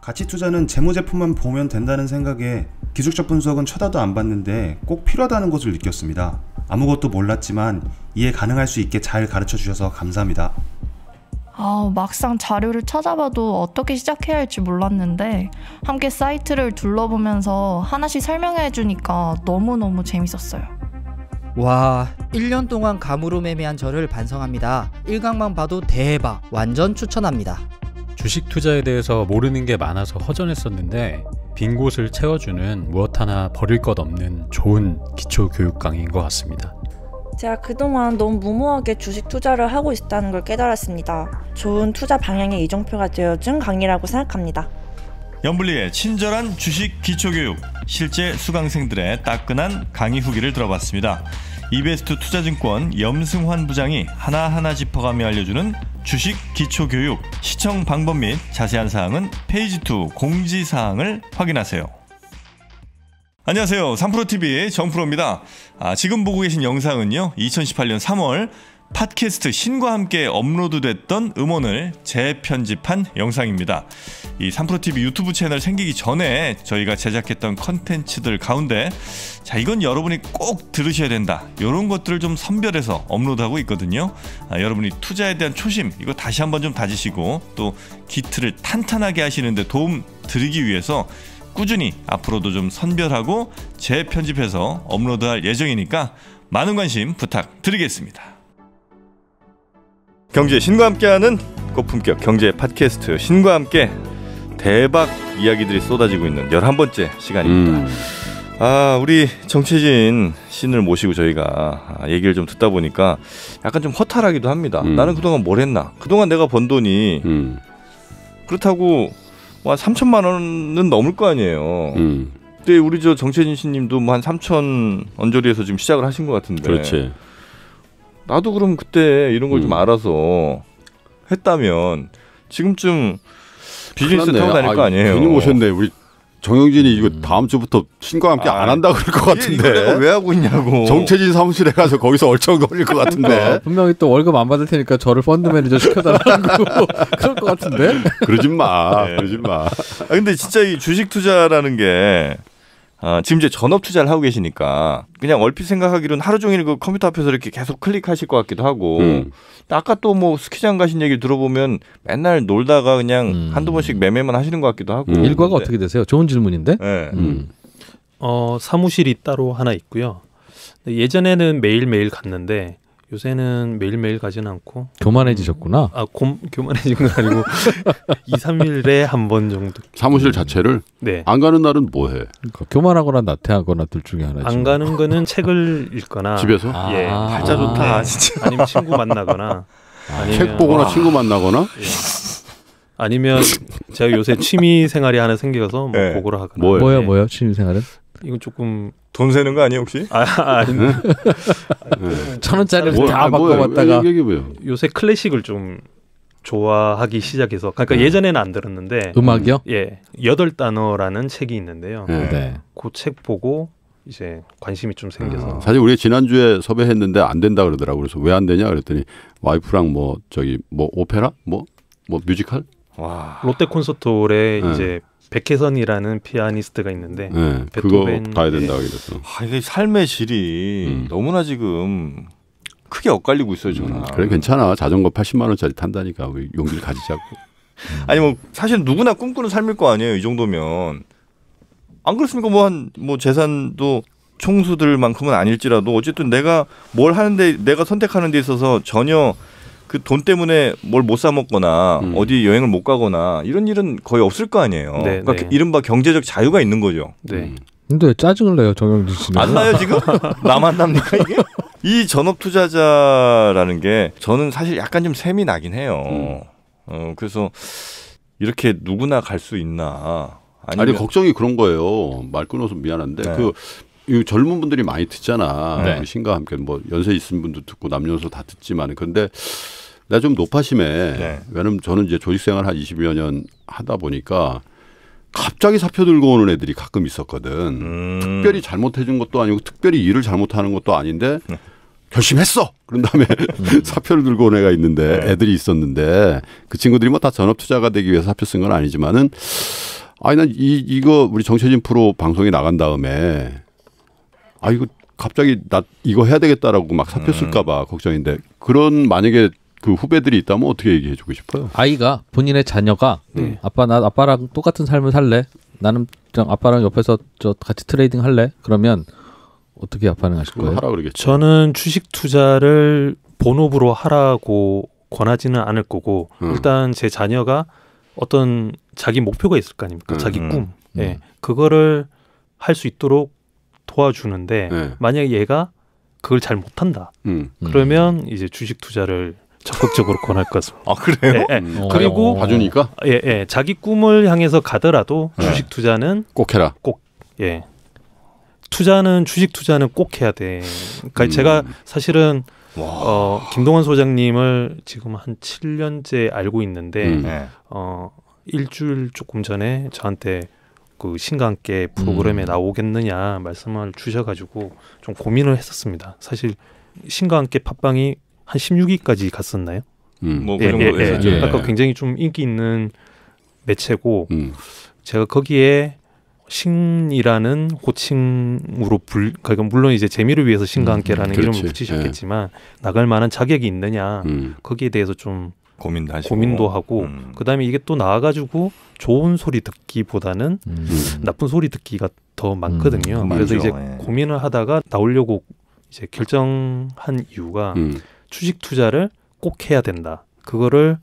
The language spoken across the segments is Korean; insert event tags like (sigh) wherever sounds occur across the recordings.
가치 투자는 재무제품만 보면 된다는 생각에 기술적 분석은 쳐다도 안 봤는데 꼭 필요하다는 것을 느꼈습니다. 아무것도 몰랐지만 이해 가능할 수 있게 잘 가르쳐 주셔서 감사합니다. 아, 막상 자료를 찾아봐도 어떻게 시작해야 할지 몰랐는데 함께 사이트를 둘러보면서 하나씩 설명해 주니까 너무너무 재밌었어요. 와, 1년 동안 감으로 매매한 저를 반성합니다. 1강만 봐도 대박, 완전 추천합니다. 주식 투자에 대해서 모르는 게 많아서 허전했었는데 빈 곳을 채워주는 무엇 하나 버릴 것 없는 좋은 기초 교육 강의인 것 같습니다. 제가 그동안 너무 무모하게 주식 투자를 하고 있다는 걸 깨달았습니다. 좋은 투자 방향의 이정표가 되어준 강의라고 생각합니다. 연불리의 친절한 주식 기초교육 실제 수강생들의 따끈한 강의 후기를 들어봤습니다. 이베스트 투자증권 염승환 부장이 하나하나 짚어가며 알려주는 주식 기초 교육 시청 방법 및 자세한 사항은 페이지 2 공지 사항을 확인하세요. 안녕하세요. 3프로 TV 정프로입니다. 아, 지금 보고 계신 영상은요. 2018년 3월 팟캐스트 신과 함께 업로드됐던 음원을 재편집한 영상입니다. 이 3프로TV 유튜브 채널 생기기 전에 저희가 제작했던 컨텐츠들 가운데 자 이건 여러분이 꼭 들으셔야 된다 이런 것들을 좀 선별해서 업로드하고 있거든요. 아, 여러분이 투자에 대한 초심 이거 다시 한번 좀 다지시고 또 기트를 탄탄하게 하시는데 도움 드리기 위해서 꾸준히 앞으로도 좀 선별하고 재편집해서 업로드할 예정이니까 많은 관심 부탁드리겠습니다. 경제 신과 함께하는 고품격 경제 팟캐스트 신과 함께 대박 이야기들이 쏟아지고 있는 열한 번째 시간입니다. 음. 아, 우리 정치진 신을 모시고 저희가 얘기를 좀 듣다 보니까 약간 좀 허탈하기도 합니다. 음. 나는 그동안 뭘 했나? 그동안 내가 번 돈이 음. 그렇다고 뭐한 3천만 원은 넘을 거 아니에요. 그때 음. 우리 저정채진 신님도 뭐한 3천 언저리에서 지금 시작을 하신 것 같은데. 그렇지. 나도 그럼 그때 이런 걸좀 음. 알아서 했다면 지금쯤 비즈니스 타고 다닐 아, 거 아니에요. 괜히 오셨네. 우리 정영진이 이거 음. 다음 주부터 신과 함께 아, 안 한다 그럴 것 예, 같은데 왜 하고 있냐고 정체진 사무실에 가서 거기서 얼쩡거릴 것 같은데 어, 분명히 또 월급 안 받을 테니까 저를 펀드 매니저 시켜달라고 (laughs) 그럴 것 같은데 그러지 마 네. 그러지 마 아, 근데 진짜 이 주식 투자라는 게 아, 지금 이제 전업 투자를 하고 계시니까 그냥 얼핏 생각하기로는 하루 종일 그 컴퓨터 앞에서 이렇게 계속 클릭하실 것 같기도 하고 음. 아까 또 뭐 스키장 가신 얘기를 들어보면 맨날 놀다가 그냥 음. 한두 번씩 매매만 하시는 것 같기도 하고 음. 일과가 네. 어떻게 되세요? 좋은 질문인데 네. 음. 음. 어, 사무실이 따로 하나 있고요 예전에는 매일매일 갔는데 요새는 매일매일 가진 않고 교만해지셨구나. 아, 곰, 교만해진 건 아니고 2, 3일에 한 번 정도. 사무실 자체를 네. 안 가는 날은 뭐 해? 그러니까 교만하거나 나태하거나 둘 중에 하나지. 안 가는 거는 책을 읽거나 집에서 예, 아, 예. 팔자 좋다. 아, 진짜. 아니면 친구 만나거나 아, 니면책 보거나 와. 아. 친구 만나거나 예. 아니면 제가 요새 취미 생활이 하나 생겨서 뭐 네. 그거를 하거나 뭐예요? 네. 뭐예요? 취미 생활은? 이건 조금 돈 세는 거 아니에요 혹시? 아, 아닌데. 네. 천 원짜리를 뭐, 다 아, 뭐, 바꿔봤다가 요새 클래식을 좀 좋아하기 시작해서 그러니까 네. 예전에는 안 들었는데 음악이요? 예, 여덟 단어라는 책이 있는데요. 네. 네. 그책 보고 이제 관심이 좀 생겨서 아, 사실 우리 지난주에 섭외했는데 안 된다 그러더라고 그래서 왜 안 되냐 그랬더니 와이프랑 뭐 저기 뭐 오페라 뭐뭐 뭐 뮤지컬 와. 롯데 콘서트홀에 네. 이제 백혜선이라는 피아니스트가 있는데 네, 베토벤 그거 가야 된다 그랬어. 아 이게 삶의 질이 음. 너무나 지금 크게 엇갈리고 있어요 저는. 음, 그래 괜찮아 자전거 80만 원짜리 탄다니까 용기를 가지자고. (laughs) 아니 뭐 사실 누구나 꿈꾸는 삶일 거 아니에요 이 정도면 안 그렇습니까 뭐한뭐 뭐 재산도 총수들만큼은 아닐지라도 어쨌든 내가 뭘 하는데 내가 선택하는 데 있어서 전혀 그돈 때문에 뭘 못 사 먹거나 음. 어디 여행을 못 가거나 이런 일은 거의 없을 거 아니에요. 네, 그러니까 네. 이른바 경제적 자유가 있는 거죠. 네. 음. 근데 짜증을 내요 정영진 씨는. 안 나요 지금? (laughs) 나만 납니까 이게? 이 전업 투자자라는 게 저는 사실 약간 좀샘이 나긴 해요. 음. 어, 그래서 이렇게 누구나 갈 수 있나? 아니면... 아니 걱정이 그런 거예요. 말 끊어서 미안한데 네. 그이 젊은 분들이 많이 듣잖아. 네. 그 신과 함께 뭐 연세 있은 분도 듣고 남녀노소 다 듣지만 근데 내가 좀 높아심해. 네. 왜냐면 저는 이제 조직 생활 한 20여 년 하다 보니까 갑자기 사표 들고 오는 애들이 가끔 있었거든. 음. 특별히 잘못해준 것도 아니고 특별히 일을 잘못하는 것도 아닌데 네. 결심했어. 그런 다음에 음. (laughs) 사표를 들고 온 애가 있는데 네. 애들이 있었는데 그 친구들이 뭐 다 전업 투자가 되기 위해서 사표 쓴 건 아니지만은 아니 난이 이거 우리 정체진 프로 방송에 나간 다음에 아 이거 갑자기 나 이거 해야 되겠다라고 막 사표 음. 쓸까봐 걱정인데 그런 만약에 그 후배들이 있다면 어떻게 얘기해 주고 싶어요? 아이가 본인의 자녀가 네. 아빠 나 아빠랑 똑같은 삶을 살래. 나는 아빠랑 옆에서 저 같이 트레이딩 할래. 그러면 어떻게 아빠는 하실 거예요? 하라 그러겠죠. 저는 주식 투자를 본업으로 하라고 권하지는 않을 거고 음. 일단 제 자녀가 어떤 자기 목표가 있을 거 아닙니까? 음. 자기 음. 꿈. 음. 네. 그거를 할 수 있도록 도와주는데 네. 만약 얘가 그걸 잘 못한다. 음. 음. 그러면 이제 주식 투자를 적극적으로 권할 것입니아 그래요? 예, 예. 음. 그리고 어. 봐주니까 예, 예. 자기 꿈을 향해서 가더라도 네. 주식 투자는 꼭 해라. 꼭 예. 투자는 주식 투자는 꼭 해야 돼. 그러니까 음. 제가 사실은 와. 어, 김동원 소장님을 지금 한 7년째 알고 있는데 음. 네. 어, 일주일 조금 전에 저한테 그 신과 함 프로그램에 음. 나오겠느냐 말씀을 주셔가지고 좀 고민을 했었습니다. 사실 신과 함 팟빵이 한 16위까지 갔었나요? 음. 뭐 예, 그런 예, 거 예, 예. 아까 굉장히 좀 인기 있는 매체고 음. 제가 거기에 신이라는 호칭으로 불 그러니까 물론 이제 재미를 위해서 신과 음. 함께라는 그 이름을 붙이셨겠지만 예. 나갈 만한 자격이 있느냐 음. 거기에 대해서 좀 고민도 하시고 고민도 하고 음. 그다음에 이게 또 나와가지고 좋은 소리 듣기보다는 음. 나쁜 소리 듣기가 더 많거든요. 음. 그래서 맞죠. 이제 예. 고민을 하다가 나오려고 이제 결정한 이유가 음. 주식 투자를 꼭 해야 된다. 그거를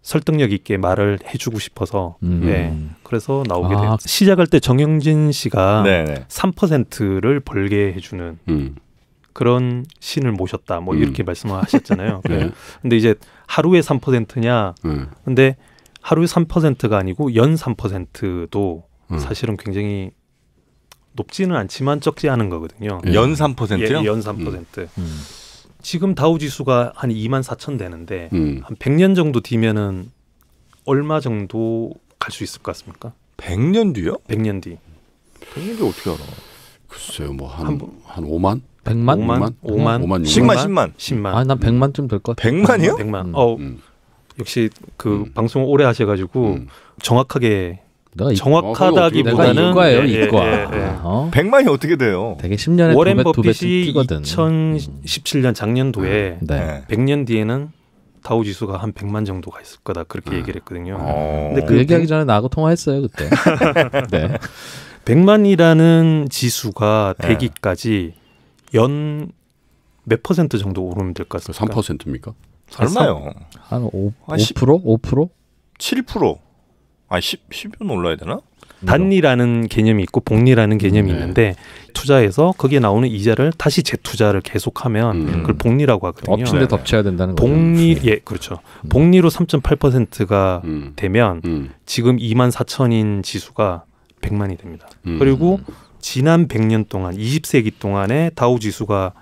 설득력 있게 말을 해주고 싶어서 음. 네, 그래서 나오게 아. 됐어요. 시작할 때 정영진 씨가 네네. 3%를 벌게 해주는 음. 그런 신을 모셨다. 뭐 음. 이렇게 말씀하셨잖아요. (laughs) 네. 네. 근데 이제 하루에 3%냐? 음. 근데 하루에 3%가 아니고 연 3%도 음. 사실은 굉장히 높지는 않지만 적지 않은 거거든요. 연 3%요? 예, 예, 연 3%. 음. 음. 지금 다우 지수가 한 2만 4천 되는데 음. 한 100년 정도 뒤면은 얼마 정도 갈 수 있을 것 같습니까? 100년 뒤요? 100년 뒤. 100년 뒤 어떻게 알아? 글쎄요. 뭐한한 한, 한 5만? 100만? 5만? 5만? 5만? 10만? 10만? 10만. 아, 난 100만쯤 될 것 같아. 100만이요? 100만. 음. 어. 음. 역시 그 음. 방송 오래 하셔 가지고 음. 정확하게 정확하다기보다는 이과예요, 예, 예, 이과. 예, 예, 예. 어? 100만이 어떻게 돼요? 되게 10년에 워렌 2배, 버핏이 2배쯤 2017년 작년도에 음. 네. 100년 뒤에는 다우 지수가 한 100만 정도가 있을 거다 그렇게 네. 얘기를 했거든요. 어. 근데 그, 그 얘기하기 전에 나하고 통화했어요, 그때. (laughs) 네. 100만이라는 지수가 되기까지 네. 연몇 퍼센트 정도 오르면 될 것 같습니다. 3%입니까? 얼마요? 한 5, 5%? 5%? 7%? 아, 10, 10은 올라야 되나? 단리라는 개념이 있고 복리라는 개념이 네. 있는데 투자해서 거기에 나오는 이자를 다시 재투자를 계속하면 음. 그걸 복리라고 하거든요. 엎친데 덮쳐야 된다는 거죠. 복리 네. 예 그렇죠. 음. 복리로 3.8%가 음. 되면 음. 지금 2만 4천인 지수가 100만이 됩니다. 음. 그리고 지난 100년 동안 20세기 동안에 다우 지수가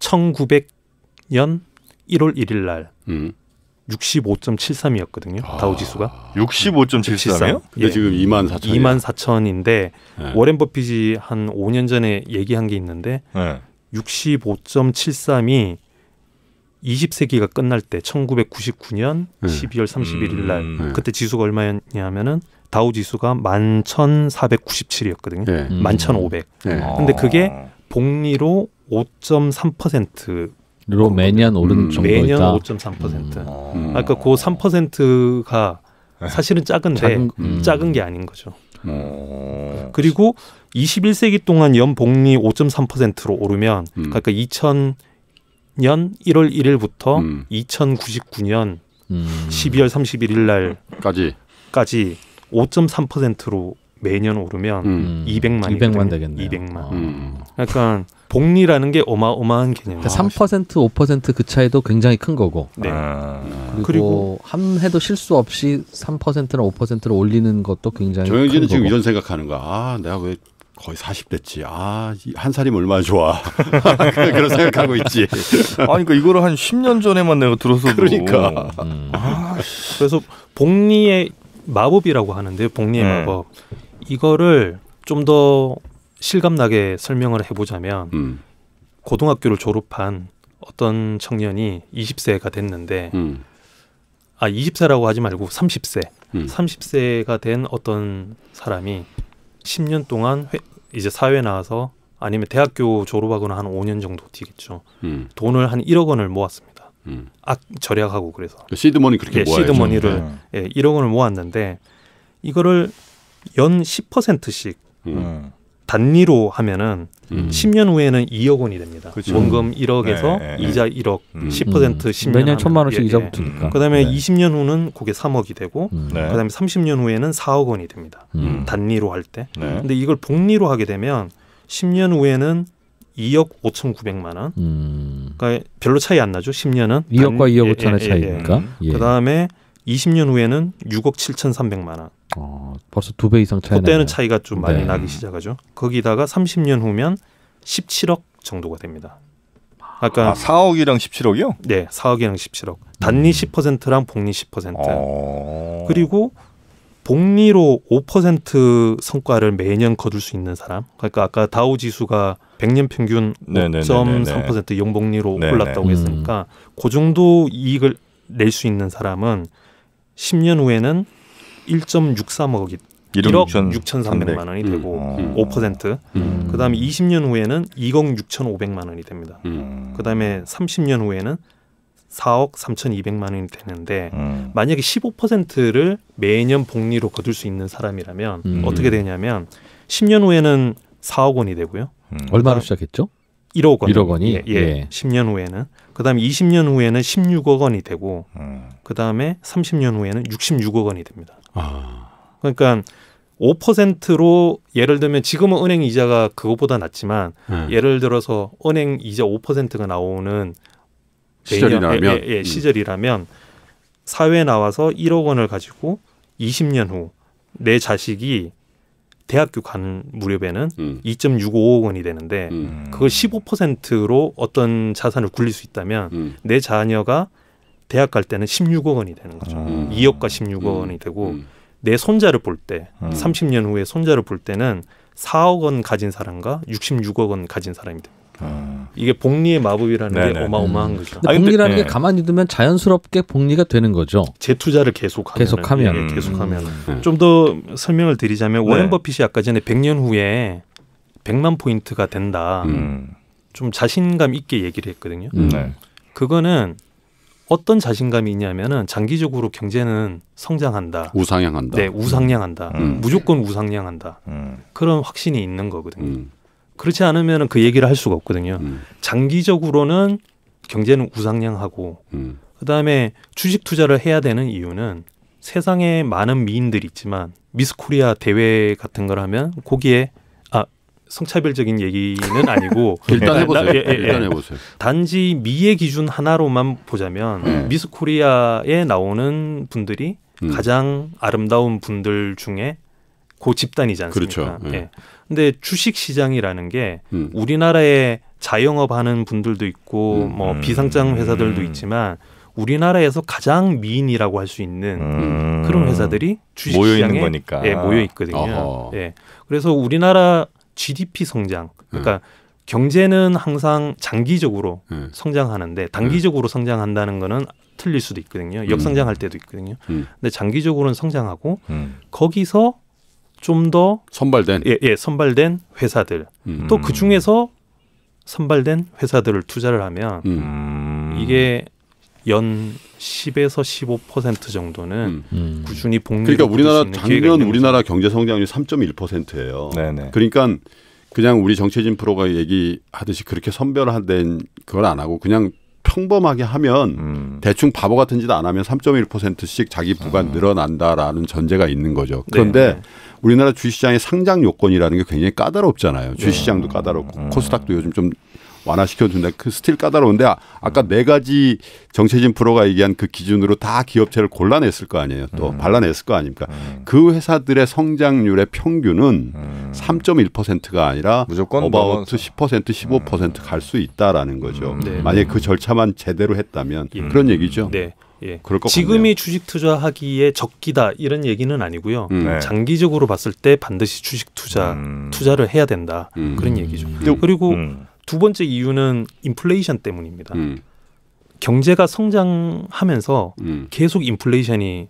1900년 1월 1일 날 음. 65.73이었거든요. 아, 다우 지수가. 65.73이요? 예. 근데 지금 2만 4천. 2만 4천인데 네. 워렌 버핏이 한 5년 전에 얘기한 게 있는데 네. 65.73이 20세기가 끝날 때 1999년 네. 12월 31일 날 음, 네. 그때 지수가 얼마였냐면은 다우 지수가 11,497이었거든요. 네. 11,500. 네. 근데 그게 아. 복리로 5.3%로 어, 매년 오른 음, 정도 매년 있다. 5.3%. 음. 음. 아, 그러니까 그 3%가 사실은 작은데 작은, 음. 작은 게 아닌 거죠. 음. 그리고 21세기 동안 연복리 5.3%로 오르면 음. 그러니까 2000년 1월 1일부터 2099년 음. 12월 음. 31일 날까지 까지 5.3%로 매년 오르면 음. 200만이 200만 되겠네요. 200만. 아. 음, 음. 약간 복리라는 게 어마어마한 개념이에요. 그러니까 3% 5%그 차이도 굉장히 큰 거고. 네. 아. 그리고, 그리고, 한 해도 실수 없이 3%나 5%를 올리는 것도 굉장히 조영진은 지금 이런 생각하는 거야. 아, 내가 왜 거의 40대지. 아, 한살이 얼마나 좋아. (laughs) 그런 (laughs) 생각하고 있지. 아니, 그러니까 이거를 한 10년 전에만 내가 들었어도. 그러니까. 음. 음. 아, 그래서 복리의 마법이라고 하는데 요 복리의 음. 마법. 이거를 좀 더 실감나게 설명을 해보자면 음. 고등학교를 졸업한 어떤 청년이 20세가 됐는데 음. 아 20세라고 하지 말고 30세 음. 30세가 된 어떤 사람이 10년 동안 회, 이제 사회 나와서 아니면 대학교 졸업하거나 한 5년 정도 뒤겠죠. 음. 돈을 한 1억 원을 모았습니다. 음. 아, 절약하고 그래서 시드머니 그렇게 예, 모아야죠. 시드머니를 네. 예, 1억 원을 모았는데 이거를 연 10%씩 음. 음. 단위로 하면은 음. 10년 후에는 2억 원이 됩니다. 그렇죠. 원금 1억에서 네, 음. 예, 예, 예. 이자 1억, 10% 10년 매년 천만 원씩 예, 이자 붙으니까. 예. 그다음에 네. 20년 후는 그게 3억이 되고, 음. 네. 그다음에 30년 후에는 4억 원이 됩니다. 음. 단위로할 때. 네. 근데 이걸 복리로 하게 되면 10년 후에는 2억 5,900만 원. 그러니까 별로 차이 안 나죠. 10년은 2억과 단, 2억 5천의 예, 차이니까. 그다음에 20년 후에는 6억 7,300만 원. 어, 벌써 두 배 이상 차이 그때는 차이가 좀 많이 네. 나기 시작하죠. 거기다가 30년 후면 17억 정도가 됩니다. 아까 아, 4억이랑 17억이요? 네, 4억이랑 17억. 단리 음. 10%랑 복리 10%. 어. 그리고 복리로 5% 성과를 매년 거둘 수 있는 사람. 그러니까 아까 다우 지수가 100년 평균 5.3% 연복리로 올랐다고 했으니까 음. 그 정도 이익을 낼 수 있는 사람은 10년 후에는 1.63억이 1억 6,300만 원이 되고 음. 5%. 음. 음. 그다음에 20년 후에는 2억 6,500만 원이 됩니다. 음. 그다음에 30년 후에는 4억 3,200만 원이 되는데 음. 만약에 15%를 매년 복리로 거둘 수 있는 사람이라면 음. 어떻게 되냐면 10년 후에는 4억 원이 되고요. 음. 얼마로 시작했죠? 1억 원. 1억 원이 예, 예. 예. 10년 후에는 그다음에 20년 후에는 16억 원이 되고 음. 그다음에 30년 후에는 66억 원이 됩니다. 아. 그러니까 5%로 예를 들면 지금은 은행 이자가 그것보다 낮지만 음. 예를 들어서 은행 이자 5%가 나오는 시절이라면 예, 예, 예, 음. 시절이라면 사회에 나와서 1억 원을 가지고 20년 후 내 자식이 대학교 간 무렵에는 음. 2.65억 원이 되는데 음. 그걸 15%로 어떤 자산을 굴릴 수 있다면 음. 내 자녀가 대학 갈 때는 16억 원이 되는 거죠. 음. 2억과 음. 16억 음. 원이 되고 음. 내 손자를 볼 때 30년 후에 손자를 볼 때는 4억 원 가진 사람과 66억 원 가진 사람이 됩니다. 아. 이게 복리의 마법이라는 네네. 게 어마어마한 음. 거죠. 아, 복리라는 아, 게 가만히 두면 자연스럽게 복리가 되는 거죠. 재투자를 계속하면 계속하면 예, 계속하면 음. 네. 좀더 설명을 드리자면 네. 워렌 버핏이 아까 전에 100년 후에 100만 포인트가 된다. 음. 좀 자신감 있게 얘기를 했거든요. 음. 네. 그거는 어떤 자신감이 있냐면은 장기적으로 경제는 성장한다. 우상향한다. 네, 우상향한다. 음. 무조건 우상향한다. 그런 확신이 있는 거거든요. 그렇지 않으면 그 얘기를 할 수가 없거든요. 음. 장기적으로는 경제는 우상향하고 음. 그다음에 주식 투자를 해야 되는 이유는 세상에 많은 미인들이 있지만 미스코리아 대회 같은 걸 하면 거기에 아 성차별적인 얘기는 (laughs) 아니고 일단 네, 해보세요. 나, 예, 예, 예, 일단 해보세요. 단지 미의 기준 하나로만 보자면 네. 미스코리아에 나오는 분들이 음. 가장 아름다운 분들 중에 그 집단이지 않습니까? 그렇죠. 예. 예. 근데 주식 시장이라는 게 음. 우리나라에 자영업하는 분들도 있고 음. 뭐 비상장 음. 회사들도 있지만 우리나라에서 가장 미인이라고 할 수 있는 음. 그런 회사들이 주식 모여 시장에 거니까. 예, 모여 있거든요. 어허. 예. 그래서 우리나라 GDP 성장 그러니까 음. 경제는 항상 장기적으로 음. 성장하는데 단기적으로 성장한다는 거는 틀릴 수도 있거든요. 역성장할 때도 있거든요. 근데 장기적으로는 성장하고 거기서 좀더 선발된 예, 예 선발된 회사들 음. 또그 중에서 선발된 회사들을 투자를 하면 음. 이게 연 10에서 15% 정도는 음. 음. 꾸준히 복리 그러니까 우리나라 작년 우리나라 경제 성장률이 3.1%예요. 네네. 그러니까 그냥 우리 정치진 프로가 얘기하듯이 그렇게 선별화된 그걸 안 하고 그냥 평범하게 하면 음. 대충 바보 같은 짓 안 하면 3.1%씩 자기 부가 음. 늘어난다라는 전제가 있는 거죠. 네. 그런데 네. 우리나라 주식시장의 상장 요건이라는 게 굉장히 까다롭잖아요. 네. 주식시장도 까다롭고 음. 코스닥도 요즘 좀 완화시켜준다. 그 스틸 까다로운데 아, 까네 가지 정체진 프로가 얘기한 그 기준으로 다 기업체를 골라냈을 거 아니에요. 또 음. 발라냈을 거 아닙니까? 음. 그 회사들의 성장률의 평균은 음. 3.1%가 아니라 무조건 어바웃 10% 15%갈 음. 수 있다라는 거죠. 음. 네. 만약에 네. 그 절차만 제대로 했다면 그런 얘기죠. 네. 예. 그럴 것 지금이 같네요. 주식 투자하기에 적기다 이런 얘기는 아니고요. 음. 네. 장기적으로 봤을 때 반드시 주식 투자 음. 투자를 해야 된다 음. 그런 얘기죠. 음. 그리고 음. 두 번째 이유는 인플레이션 때문입니다. 음. 경제가 성장하면서 계속 인플레이션이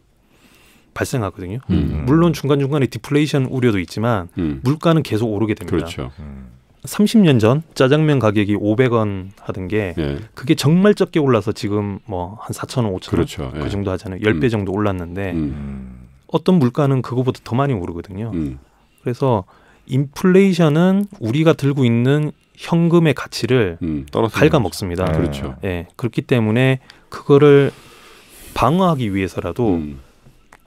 발생하거든요. 물론 중간 중간에 디플레이션 우려도 있지만 물가는 계속 오르게 됩니다. 그렇죠. 30년 전 짜장면 가격이 500원 하던 게 예. 그게 정말 적게 올라서 지금 뭐 한4천0 0원5 0 그렇죠. 그 예. 그 정도 하잖아요. 10배 음. 정도 올랐는데 음. 어떤 물가는 그거보다 더 많이 오르거든요. 음. 그래서 인플레이션은 우리가 들고 있는 현금의 가치를 음. 갉가먹습니다 아, 그렇죠. 예. 그렇기 때문에 그거를 방어하기 위해서라도 음.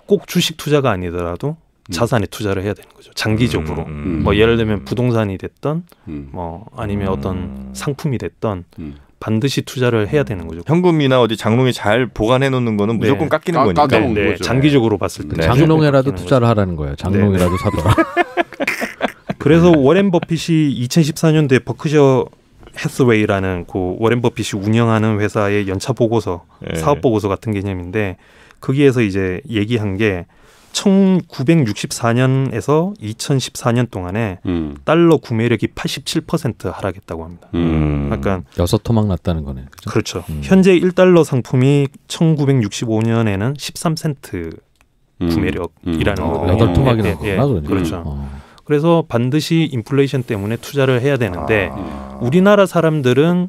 꼭 주식 투자가 아니더라도 음. 자산에 투자를 해야 되는 거죠. 장기적으로. 음, 음, 뭐 예를 들면 부동산이 됐던 뭐 아니면 어떤 상품이 됐던 반드시 투자를 해야 되는 거죠. 현금이나 어디 장롱에 잘 보관해 놓는 거는 네. 무조건 깎이는 아, 거니까. 네, 네. 장기적으로 봤을 때 네. 장롱에라도 투자를 하라는 거예요. 장롱이라도 네. 사더라. (laughs) 그래서 워렌 버핏이 2014년도에 버크셔 해스웨이라는 그 워렌 버핏이 운영하는 회사의 연차 보고서, 네. 사업 보고서 같은 개념인데 거기에서 이제 얘기한 게 1964년에서 2014년 동안에 음. 달러 구매력이 87% 하락했다고 합니다. 음. 그러 그러니까 여섯 토막 났다는 거네. 그죠? 그렇죠. 음. 현재 1달러 상품이 1965년에는 13센트 음. 구매력이라는 음. 거 여덟 토막이 나구나. 예, 예, 예. 그렇죠. 어. 그래서 반드시 인플레이션 때문에 투자를 해야 되는데 아. 우리나라 사람들은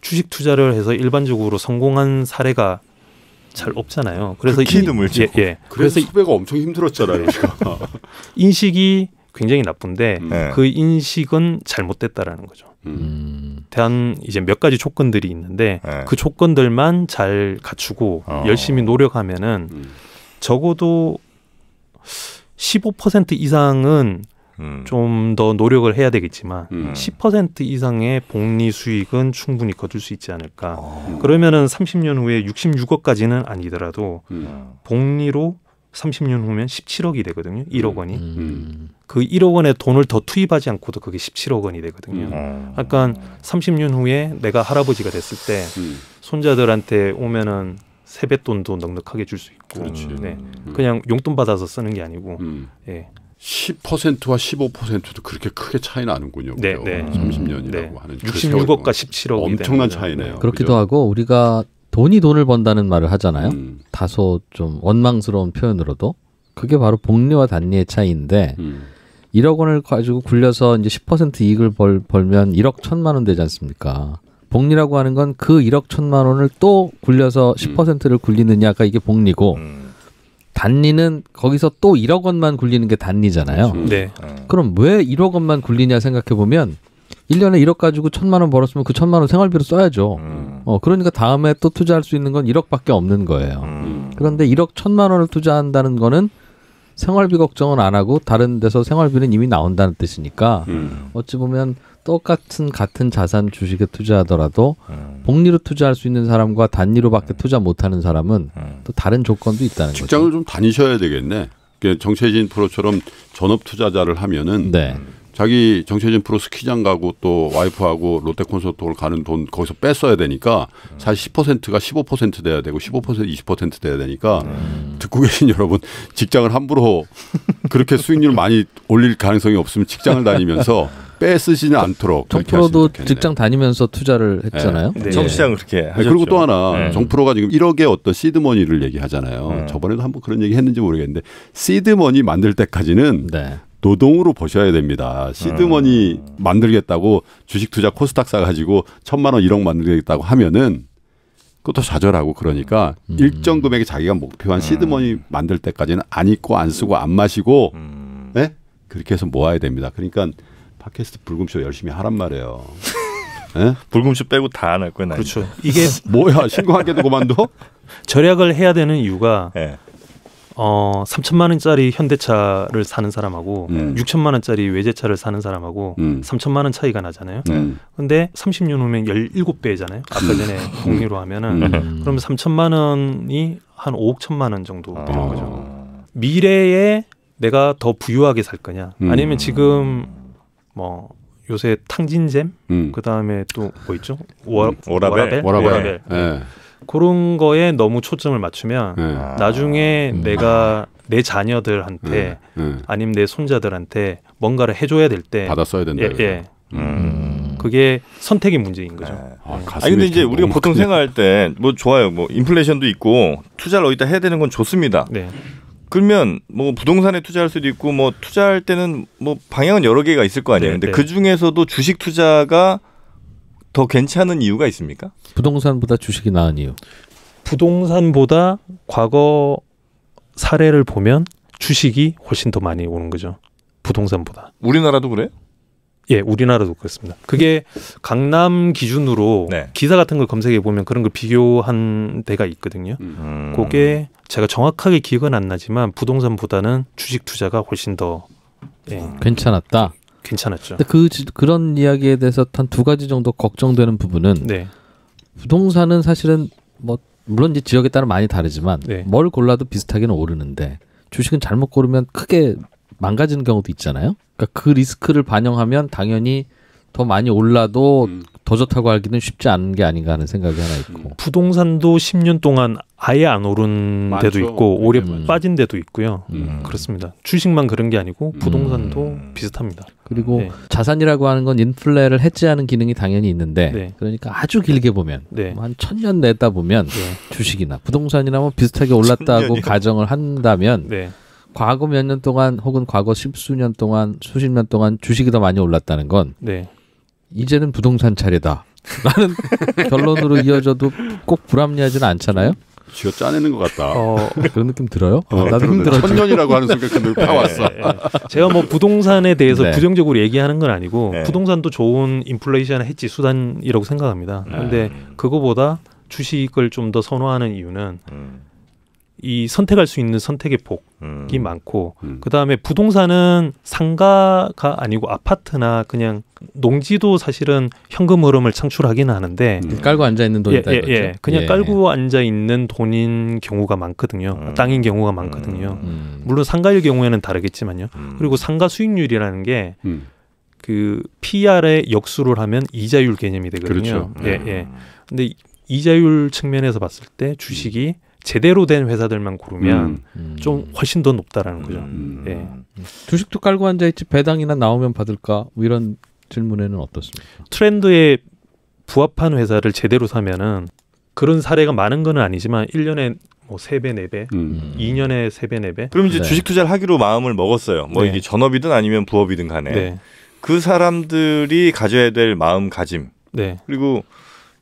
주식 투자를 해서 일반적으로 성공한 사례가 잘 없잖아요. 그 그래서 이, 물죠. 예, 예. 그래서, 그래서 배가 엄청 힘들었잖아요. 예. (laughs) 인식이 굉장히 나쁜데 음. 네. 그 인식은 잘못됐다라는 거죠. 음. 대한 이제 몇 가지 조건들이 있는데 네. 그 조건들만 잘 갖추고 어. 열심히 노력하면은 음. 적어도 15% 이상은 음. 좀더 노력을 해야 되겠지만 음. 10% 음. 이상의 복리 수익은 충분히 거둘 수 있지 않을까. 오. 아. 그러면은 30년 후에 66억까지는 아니더라도 음. 복리로 30년 후면 17억이 되거든요. 1억 원이. 음. 음. 그 1억 원의 돈을 더 투입하지 않고도 그게 17억 원이 되거든요. 음. 약간 30년 어. 후에 내가 할아버지가 됐을 때 음. 손자들한테 오면은 세뱃돈도 넉넉하게 줄 수 있고, 그렇지. 네. 그냥 용돈 받아서 쓰는 게 아니고, 예. 10%와 15%도 그렇게 크게 차이 나는군요. 네, 네. 30년이라고 음, 네. 하는 66억과 그 17억 엄청난 차이네요. 네. 그렇기도 그죠? 하고 우리가 돈이 돈을 번다는 말을 하잖아요. 음. 다소 좀 원망스러운 표현으로도 그게 바로 복리와 단리의 차이인데 음. 1억 원을 가지고 굴려서 이제 10% 이익을 벌, 벌면 1억 천만 원 되지 않습니까? 복리라고 하는 건 그 1억 천만 원을 또 굴려서 10%를 굴리느냐가 이게 복리고 음. 단리는 거기서 또 1억 원만 굴리는 게 단리잖아요. 그 그렇죠. 네. 음. 그럼 왜 1억 원만 굴리냐 생각해 보면 1년에 1억 가지고 천만 원 벌었으면 그 천만 원 생활비로 써야죠. 음. 어, 그러니까 다음에 또 투자할 수 있는 건 1억밖에 없는 거예요. 음. 그런데 1억 천만 원을 투자한다는 거는 생활비 걱정은 안 하고 다른 데서 생활비는 이미 나온다는 뜻이니까 어찌 보면 똑같은 같은 자산 주식에 투자하더라도 음. 복리로 투자할 수 있는 사람과 단리로밖에 음. 투자 못하는 사람은 음. 또 다른 조건도 있다는 거죠. 직장을 좀 다니셔야 되겠네. 그 정체진 프로처럼 전업 투자자를 하면은 네. 자기 정체진 프로 스키장 가고 또 와이프하고 롯데 콘서트홀 가는 돈 거기서 뺐어야 되니까 사실 10%가 15% 돼야 되고 15% 20% 돼야 되니까 음. 듣고 계신 (laughs) 여러분 직장을 함부로 그렇게 수익률 많이 올릴 가능성이 없으면 직장을 다니면서 빼쓰지는 않도록 정프로도 직장 다니면서 투자를 네. 했잖아요. 네. 네. 정시장 그렇게 네. 그리고 또 하나 네. 정프로가 지금 1억의 어떤 시드머니를 얘기하잖아요. 음. 저번에도 한번 그런 얘기 했는지 모르겠는데 시드머니 만들 때까지는 네. 노동으로 보셔야 됩니다. 시드머니 음. 만들겠다고 주식 투자 코스닥 사가지고 천만 원 1억 만들겠다고 하면은 그것도 좌절하고 그러니까 음. 일정 금액이 자기가 목표한 음. 시드머니 만들 때까지는 안 입고 안 쓰고 안 마시고 음. 네? 그렇게 해서 모아야 됩니다. 그러니까 팟캐스트 불금쇼 열심히 하란 말이에요. 네? 불금쇼 빼고 다 안 할 거예요. 그렇죠. (laughs) 이게 뭐야 신고한게도 그만둬? 절약을 해야 되는 이유가 네. 어 3천만 원짜리 현대차를 사는 사람하고 네. 예. 6천만 원짜리 외제차를 사는 사람하고 음. 예. 3천만 원 차이가 나잖아요. 네. 근데 30년 후면 17배잖아요. 아까 전에 음. 공리로 하면은 음. 그러면 3천만 원이 한 5억 천만 원 정도 아. 되는 거죠. 미래에 내가 더 부유하게 살 거냐 음. 아니면 지금 뭐 요새 탕진잼 음. 그다음에 또 뭐 있죠? 워, 워라벨 워라벨, 워라벨. 워라벨. 네. 네. 그런 거에 너무 초점을 맞추면 네. 나중에 아. 음. 내가 내 자녀들한테 네. 네. 아니면 내 손자들한테 뭔가를 해줘야 될 때 받아 써야 된다. 예, 예. 음. 음. 그게 선택의 문제인 거죠. 네. 아, 음. 아니 근데 이제 우리가 보통 큰일. 생각할 때 뭐 좋아요. 뭐 인플레이션도 있고 투자를 어디다 해야 되는 건 좋습니다. 네. 그러면 뭐 부동산에 투자할 수도 있고 뭐 투자할 때는 뭐 방향은 여러 개가 있을 거 아니에요. 네, 근데 네. 그 중에서도 주식 투자가 더 괜찮은 이유가 있습니까? 부동산보다 주식이 나은 이유. 부동산보다 과거 사례를 보면 주식이 훨씬 더 많이 오는 거죠. 부동산보다. 우리나라도 그래요? 예, 우리나라도 그렇습니다. 그게 강남 기준으로 네. 기사 같은 걸 검색해 보면 그런 걸 비교한 데가 있거든요. 음. 음. 그게 제가 정확하게 기억은 안 나지만 부동산보다는 주식 투자가 훨씬 더 예. 괜찮았다. 괜찮았죠. 근데 그 그런 이야기에 대해서 한 두 가지 정도 걱정되는 부분은 네. 부동산은 사실은 뭐 물론 이제 지역에 따라 많이 다르지만 네. 뭘 골라도 비슷하게는 오르는데 주식은 잘못 고르면 크게 망가지는 경우도 있잖아요. 그러니까 그 리스크를 반영하면 당연히 더 많이 올라도 음. 더 좋다고 알기는 쉽지 않은 게 아닌가 하는 생각이 하나 있고 부동산도 10년 동안 아예 안 오른 많죠. 데도 있고 오래 네, 네 빠진 데도 있고요. 음. 음. 그렇습니다. 주식만 그런 게 아니고 음. 부동산도 음. 비슷합니다. 그리고 네. 자산이라고 하는 건 인플레를 해지하는 기능이 당연히 있는데 네. 그러니까 아주 길게 네. 보면 네. 뭐한 천년 내다 보면 주식이나 부동산이나 뭐 비슷하게 올랐다고 가정을 한다면 과거 몇 년 동안 혹은 과거 십수년 동안 수십 년 동안 주식이 더 많이 올랐다는 건 이제는 부동산 차례다. 라는 (laughs) 결론으로 이어져도 꼭 불합리하지는 않잖아요. 쥐어 짜내는 것 같다. 어, 그런 느낌 들어요? 어, 아, 나도 힘들어. 천년이라고 하는 순간 근다 왔어. 제가 뭐 부동산에 대해서 네. 부정적으로 얘기하는 건 아니고 네. 부동산도 좋은 인플레이션 해지 수단이라고 생각합니다. 네. 근데 그거보다 주식을 좀 더 선호하는 이유는 음. 이 선택할 수 있는 선택의 폭이 음. 많고 음. 그다음에 부동산은 상가가 아니고 아파트나 그냥 농지도 사실은 현금 흐름을 창출하기는 하는데 음. 깔고 앉아 있는 돈이다 예, 예, 예. 그냥 예. 깔고 예. 앉아 있는 돈인 경우가 많거든요. 음. 땅인 경우가 많거든요. 음. 음. 물론 상가일 경우에는 다르겠지만요. 음. 그리고 상가 수익률이라는 게그 음. PR의 역수를 하면 이자율 개념이 되거든요. 그렇죠. 예, 예. 근데 이자율 측면에서 봤을 때 주식이 제대로 된 회사들만 고르면 음. 좀 훨씬 더 높다라는 거죠. 음. 예. 주식도 깔고 앉아 있지 배당이나 나오면 받을까? 뭐 이런 질문에는 어떻습니까? 트렌드에 부합한 회사를 제대로 사면은 그런 사례가 많은 건 아니지만 1년에 뭐 세배 4배, 음. 2년에 세배 4배. 그럼 이제 네. 주식 투자를 하기로 마음을 먹었어요. 뭐 네. 이게 전업이든 아니면 부업이든 간에. 네. 그 사람들이 가져야 될 마음가짐. 네. 그리고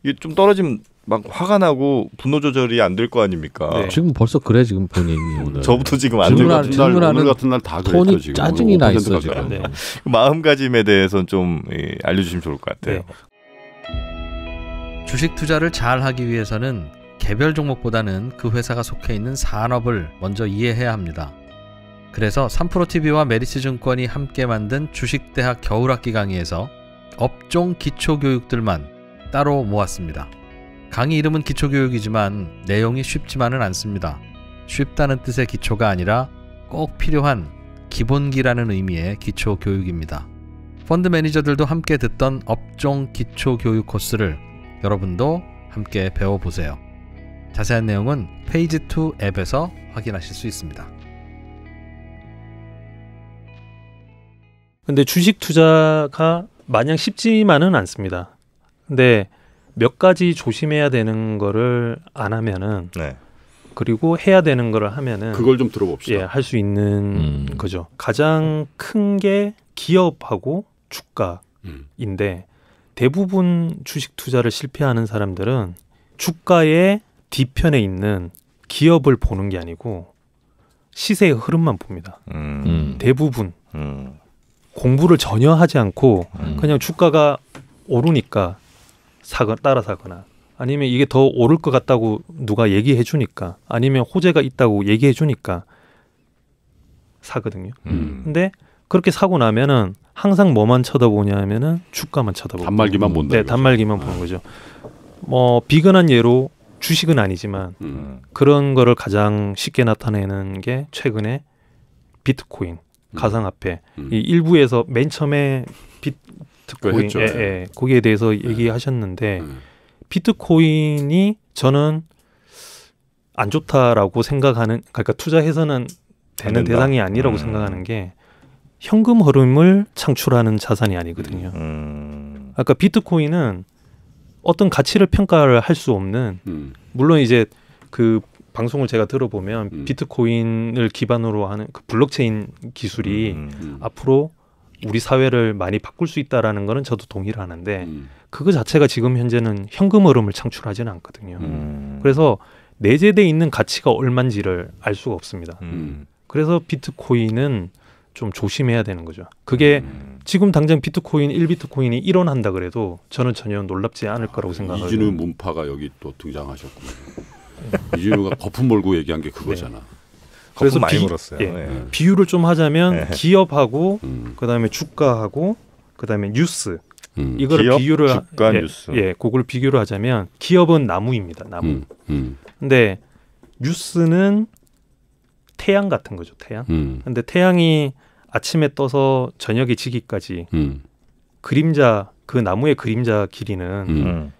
이좀 떨어진 막 화가 나고 분노 조절이 안 될 거 아닙니까? 네. 지금 벌써 그래 지금 본인이 (laughs) 저부터 지금 안되 같은 날 오늘 같은 날 다그랬 지금. 짜증이 나 있어 지금. 네. 마음가짐에 대해서는 좀 예, 알려주시면 좋을 것 같아요. 네. 주식 투자를 잘 하기 위해서는 개별 종목보다는 그 회사가 속해 있는 산업을 먼저 이해해야 합니다. 그래서 3프로TV와 메리츠증권이 함께 만든 주식대학 겨울학기 강의에서 업종 기초교육들만 따로 모았습니다. 강의 이름은 기초교육이지만 내용이 쉽지만은 않습니다. 쉽다는 뜻의 기초가 아니라 꼭 필요한 기본기라는 의미의 기초교육입니다. 펀드 매니저들도 함께 듣던 업종 기초교육 코스를 여러분도 함께 배워보세요. 자세한 내용은 페이지2 앱에서 확인하실 수 있습니다. 근데 주식 투자가 마냥 쉽지만은 않습니다. 근데 몇 가지 조심해야 되는 거를 안 하면은 네. 그리고 해야 되는 거를 하면은 그걸 좀 들어봅시다. 예, 할 수 있는 음. 거죠. 가장 큰 게 기업하고 주가인데 음. 대부분 주식 투자를 실패하는 사람들은 주가의 뒤편에 있는 기업을 보는 게 아니고 시세의 흐름만 봅니다. 음. 음. 대부분 음. 공부를 전혀 하지 않고 음. 그냥 주가가 오르니까 사거나 따라 사거나 아니면 이게 더 오를 것 같다고 누가 얘기해 주니까 아니면 호재가 있다고 얘기해 주니까 사거든요. 음. 근데 그렇게 사고 나면은 항상 뭐만 쳐다보냐면은 주가만 쳐다보고 단말기만 본다. 네, 거죠 단말기만 보는 음. 거죠. 뭐 비근한 예로 주식은 아니지만 음. 그런 거를 가장 쉽게 나타내는 게 최근에 비트코인 음. 가상화폐 음. 이 일부에서 맨 처음에 비, 특트코인 예, 예. 네. 거기에 대해서 네. 얘기하셨는데 네. 비트코인이 저는 안 좋다라고 생각하는 그러니까 투자해서는 되는 대상이 아니라고 음. 생각하는 게 현금 흐름을 창출하는 자산이 아니거든요. 음. 아까 비트코인은 어떤 가치를 평가를 할 수 없는 음. 물론 이제 그 방송을 제가 들어보면 음. 비트코인을 기반으로 하는 그 블록체인 기술이 음. 음. 앞으로 우리 사회를 많이 바꿀 수 있다라는 거는 저도 동의를 하는데 음. 그거 자체가 지금 현재는 현금 흐름을 창출하지는 않거든요. 음. 그래서 내재돼 있는 가치가 얼만지를 알 수가 없습니다. 음. 그래서 비트코인은 좀 조심해야 되는 거죠. 그게 음. 지금 당장 비트코인 1비트코인이 일어난다 그래도 저는 전혀 놀랍지 않을 아, 거라고 아, 그 생각합니다. 이진우 문파가 여기 또 등장하셨군요. (laughs) 이진우가 거품 몰고 얘기한 게 그거잖아. 네. 그래서 많이 비, 물었어요. 예, 네. 비유를 좀 하자면 네. 기업하고 음. 그다음에 주가하고 그다음에 뉴스 음. 이걸 기업, 비유를 주가, 예, 뉴스. 예, 그걸 비교를 하자면 기업은 나무입니다. 나무. 음. 음. 근데 뉴스는 태양 같은 거죠. 태양. 음. 근데 태양이 아침에 떠서 저녁에 지기까지 음. 그림자 그 나무의 그림자 길이는 음.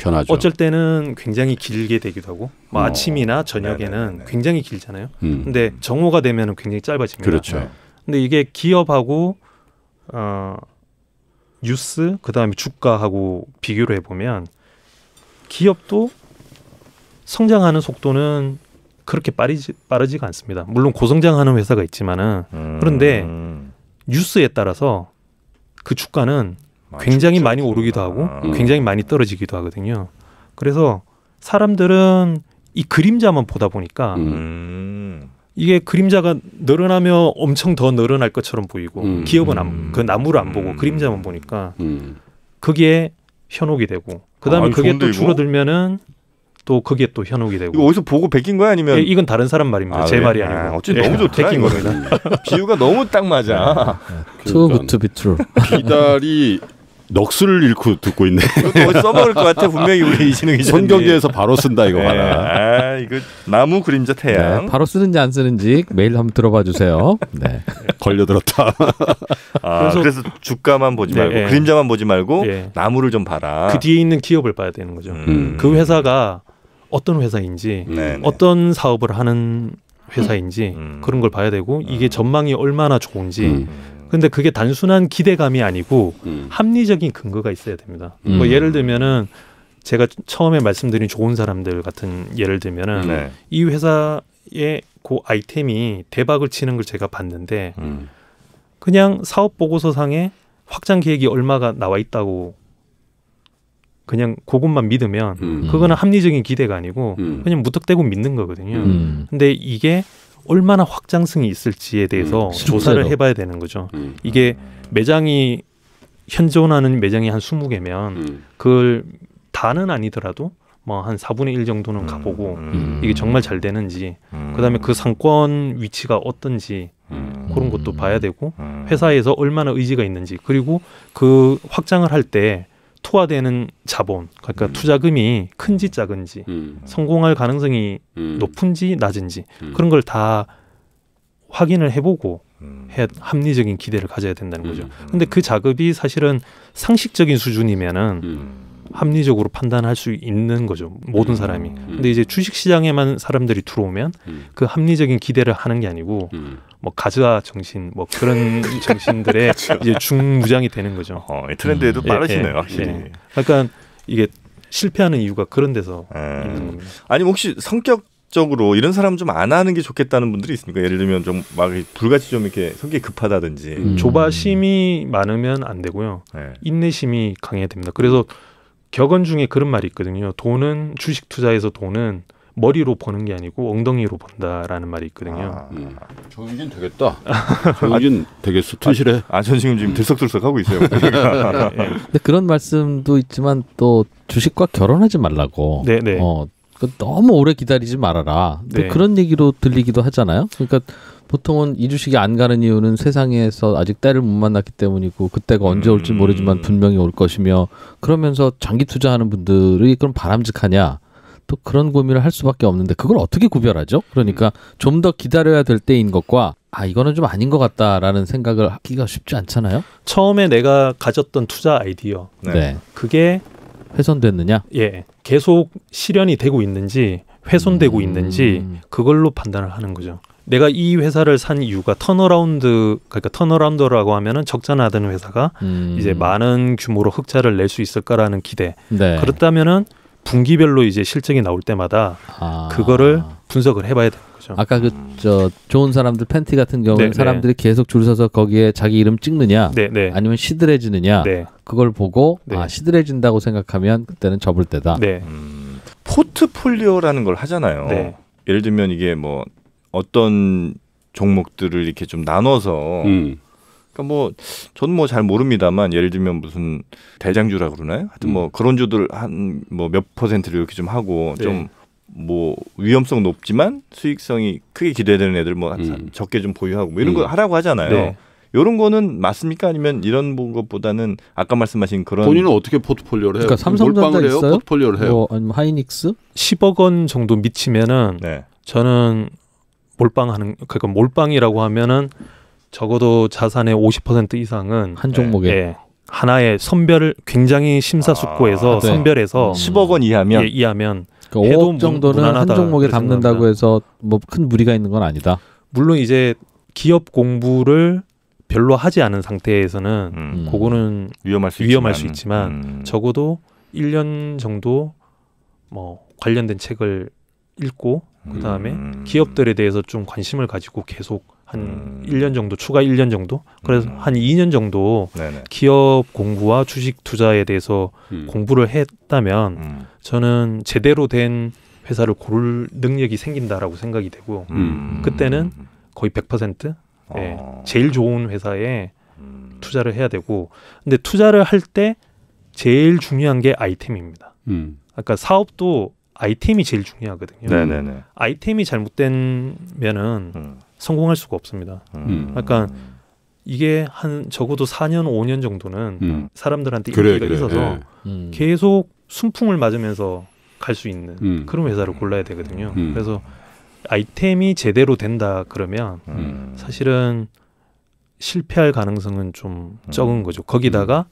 변하죠. 어쩔 때는 굉장히 길게 되기도 하고 뭐 어. 아침이나 저녁에는 네네네. 네, 네, 네. 굉장히 길잖아요. 음. 근데 정오가 되면 굉장히 짧아집니다. 그렇죠. 네. 근데 이게 기업하고 어 뉴스 그다음에 주가하고 비교를 해 보면 기업도 성장하는 속도는 그렇게 빠르지 빠르지가 않습니다. 물론 고성장하는 회사가 있지만은 음. 그런데 뉴스에 따라서 그 주가는 굉장히 많이 오르기도 하고 음. 굉장히 많이 떨어지기도 하거든요. 그래서 사람들은 이 그림자만 보다 보니까 음. 이게 그림자가 늘어나면 엄청 더 늘어날 것처럼 보이고 음. 기업은 안, 음. 그 나무를 안 보고 음. 그림자만 보니까 음. 거기에 현혹이 되고 그다음에 아, 그게 또 이거? 줄어들면은 또 그게 또 현혹이 되고 이거 어디서 보고 베낀 거야 아니면 예, 이건 다른 사람 말입니다 아, 제 네. 말이 아, 아니고 아, 어쨌 예, 너무 좋다 베낀 겁니다 (laughs) 비유가 너무 딱 맞아 네. 그러니 비달이 넋을 잃고 듣고 있네. 이 (laughs) 써먹을 것 같아 분명히 우리 이진웅 기 손경제에서 바로 쓴다 이거 네. 하나. 아 이거 나무 그림자 네, 태양. 네, 바로 쓰는지 안 쓰는지 매일 한번 들어봐 주세요. 네. (laughs) 걸려들었다. 아, 그래서, 그래서, 주가만 보지 말고 네, 네. 그림자만 보지 말고 예. 나무를 좀 봐라. 그 뒤에 있는 기업을 봐야 되는 거죠. 음. 음. 그 회사가 어떤 회사인지 어떤 사업을 하는 음. 회사인지 음. 그런 걸 봐야 되고 이게 음. 전망이 얼마나 좋은지. 음. 근데 그게 단순한 기대감이 아니고 음. 합리적인 근거가 있어야 됩니다. 음. 뭐 예를 들면은 제가 처음에 말씀드린 좋은 사람들 같은 예를 들면은 네. 이 회사의 그 아이템이 대박을 치는 걸 제가 봤는데 음. 그냥 사업 보고서 상에 확장 계획이 얼마가 나와 있다고 그냥 그것만 믿으면 음. 그거는 합리적인 기대가 아니고 음. 그냥 무턱대고 믿는 거거든요. 음. 근데 이게 얼마나 확장성이 있을지에 대해서 음, 조사를 해봐야 되는 거죠. 음. 음. 이게 매장이 현존하는 매장이 한 스무 개면 음. 그걸 다는 아니더라도 뭐한 사분의일 정도는 음, 가보고 이게 정말 잘 되는지 그다음에 그 상권 위치가 어떤지 그런 것도 봐야 되고 회사에서 얼마나 의지가 있는지 그리고 그 확장을 할때 투하되는 자본, 그러니까 음. 투자금이 큰지 작은지, 음. 성공할 가능성이 음. 높은지 낮은지 음. 그런 걸 다 확인을 해보고 음. 해, 합리적인 기대를 가져야 된다는 거죠. 근데 그 작업이 사실은 상식적인 수준이면은 합리적으로 판단할 수 있는 거죠. 모든 음. 사람이. 음. 근데 이제 주식 시장에만 사람들이 들어오면 음. 그 합리적인 기대를 하는 게 아니고 뭐 가즈아 정신 뭐 그런 (laughs) 그렇죠. 정신들의 이제 중무장이 되는 거죠. 어, 트렌드에도 빠르시네요, 예, 예, 확실히. 예. 그러 그러니까 이게 실패하는 이유가 그런 데서 에. 예. 있는 겁니다. 아니 혹시 성격 적으로 이런 사람 좀 안 하는 게 좋겠다는 분들이 있습니까? 예를 들면 좀 막 불같이 좀 이렇게 성격이 급하다든지 음. 조바심이 많으면 안 되고요. 네. 인내심이 강해야 됩니다. 그래서 격언 중에 그런 말이 있거든요. 돈은 주식 투자에서 돈은 머리로 버는 게 아니고 엉덩이로 번다라는 말이 있거든요. 아, 음. 음. 정윤진 되겠다. (laughs) 정윤진 되겠어. 튼실해. 아, 아, 전 지금 지금 음. 들썩들썩 하고 있어요. (laughs) 예. 근데 그런 말씀도 있지만 또 주식과 결혼하지 말라고. 네, 네. 어, 그 너무 오래 기다리지 말아라. 네. 그런 얘기로 들리기도 하잖아요. 그러니까 보통은 이주식이 안 가는 이유는 세상에서 아직 때를 못 만났기 때문이고 그때가 언제 음. 올지 모르지만 분명히 올 것이며 그러면서 장기 투자하는 분들이 그럼 바람직하냐 또 그런 고민을 할 수밖에 없는데 그걸 어떻게 구별하죠? 그러니까 좀 더 기다려야 될 때인 것과 아 이거는 좀 아닌 것 같다라는 생각을 하기가 쉽지 않잖아요. 처음에 내가 가졌던 투자 아이디어, 네. 네. 그게 훼손됐느냐? 예, 계속 실현이 되고 있는지 훼손되고 음... 있는지 그걸로 판단을 하는 거죠. 내가 이 회사를 산 이유가 턴어라운드 그러니까 턴어라운드라고 하면은 적자 나던 회사가 음. 이제 많은 규모로 흑자를 낼 수 있을까라는 기대. 네. 그렇다면은 분기별로 이제 실적이 나올 때마다 아. 그거를 분석을 해봐야 되는 거죠. 아까 그저 음. 좋은 사람들 팬티 같은 경우 네, 네, 사람들이 네. 계속 줄 서서 거기에 자기 이름 찍느냐, 네, 네. 아니면 시들해지느냐, 네. 그걸 보고 아 시들해진다고 생각하면 그때는 접을 때다. 음. 포트폴리오라는 걸 하잖아요. 예를 들면 이게 뭐 어떤 종목들을 이렇게 좀 나눠서 음. 그러니까 뭐 저는 뭐 잘 모릅니다만 예를 들면 무슨 대장주라 그러나요? 하여튼 뭐 음. 뭐 그런 주들 한 뭐 몇 퍼센트를 이렇게 좀 하고 네. 좀뭐 위험성 높지만 수익성이 크게 기대되는 애들 뭐 음. 적게 좀 보유하고 뭐 이런 음. 거 하라고 하잖아요. 네. 요런 거는 맞습니까? 아니면 이런 것보다는 아까 말씀하신 그런 본인은 어떻게 포트폴리오를 해요? 그러니까 삼성전자 해요? 포트폴리오를 해요? 뭐 아니면 하이닉스? 10억 원 정도 미치면은 네. 저는 몰빵하는 그러니까 몰빵이라고 하면은 적어도 자산의 50% 이상은 한 종목에 예, 예. 하나의 선별을 굉장히 심사숙고해서 아, 네. 선별해서 10억 음. 원 이하면 예, 이하면 그러니까 5억 정도는 한 종목에 담는다고 해서 뭐 큰 무리가 있는 건 아니다. 물론 이제 기업 공부를 별로 하지 않은 상태에서는 음. 음. 그거는 위험할 수 위험할 있지만, 수 있지만 음. 적어도 1년 정도 뭐 관련된 책을 읽고 그 다음에 음. 기업들에 대해서 좀 관심을 가지고 계속 한 음. 1년 정도 추가 1년 정도 그래서 음. 한 2년 정도 네네. 기업 공부와 주식 투자에 대해서 음. 공부를 했다면 음. 저는 제대로 된 회사를 고를 능력이 생긴다라고 생각이 되고 음. 그때는 거의 100% 어. 예, 제일 좋은 회사에 음. 투자를 해야 되고 근데 투자를 할 때 제일 중요한 게 아이템입니다. 아까 그러니까 사업도 아이템이 제일 중요하거든요. 네네네. 아이템이 잘못되면은 음. 성공할 수가 없습니다. 음. 음. 그러 그러니까 이게 한 적어도 4년 5년 정도는 음. 사람들한테 인기가 그래, 그래. 있어서 네. 계속 순풍을 맞으면서 갈 수 있는 음. 그런 회사를 골라야 되거든요. 그래서 아이템이 제대로 된다 그러면 사실은 실패할 가능성은 좀 적은 거죠. 거기다가